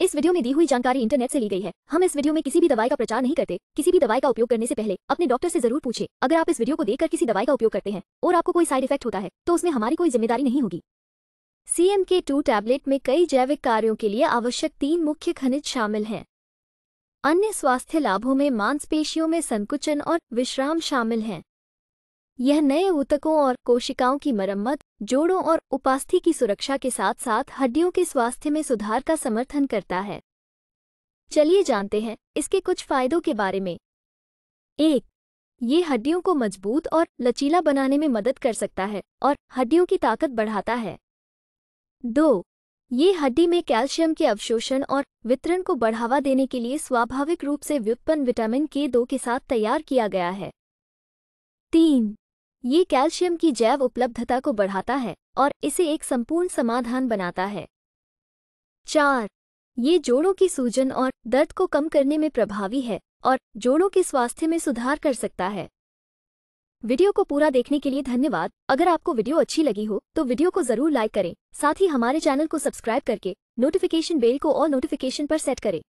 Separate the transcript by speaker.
Speaker 1: इस वीडियो में दी हुई जानकारी इंटरनेट से ली गई है हम इस वीडियो में किसी भी दवाई का प्रचार नहीं करते किसी भी दवाई का उपयोग करने से पहले अपने डॉक्टर से जरूर पूछे अगर आप इस वीडियो को देखकर किसी दवाई का उपयोग करते हैं और आपको कोई साइड इफेक्ट होता है तो उसमें हमारी कोई जिम्मेदारी नहीं होगी सीएम के टू टैबलेट में कई जैविक कार्यों के लिए आवश्यक तीन मुख्य खनिज शामिल हैं अन्य स्वास्थ्य लाभों में मांसपेशियों में संकुचन और विश्राम शामिल हैं यह नए ऊतकों और कोशिकाओं की मरम्मत जोड़ों और उपास्थि की सुरक्षा के साथ साथ हड्डियों के स्वास्थ्य में सुधार का समर्थन करता है चलिए जानते हैं इसके कुछ फायदों के बारे में एक ये हड्डियों को मजबूत और लचीला बनाने में मदद कर सकता है और हड्डियों की ताकत बढ़ाता है दो ये हड्डी में कैल्शियम के अवशोषण और वितरण को बढ़ावा देने के लिए स्वाभाविक रूप से व्युत्पन्न विटामिन के दो के साथ तैयार किया गया है तीन ये कैल्शियम की जैव उपलब्धता को बढ़ाता है और इसे एक संपूर्ण समाधान बनाता है चार ये जोड़ों की सूजन और दर्द को कम करने में प्रभावी है और जोड़ों के स्वास्थ्य में सुधार कर सकता है वीडियो को पूरा देखने के लिए धन्यवाद अगर आपको वीडियो अच्छी लगी हो तो वीडियो को जरूर लाइक करें साथ ही हमारे चैनल को सब्सक्राइब करके नोटिफिकेशन बेल को और नोटिफिकेशन पर सेट करें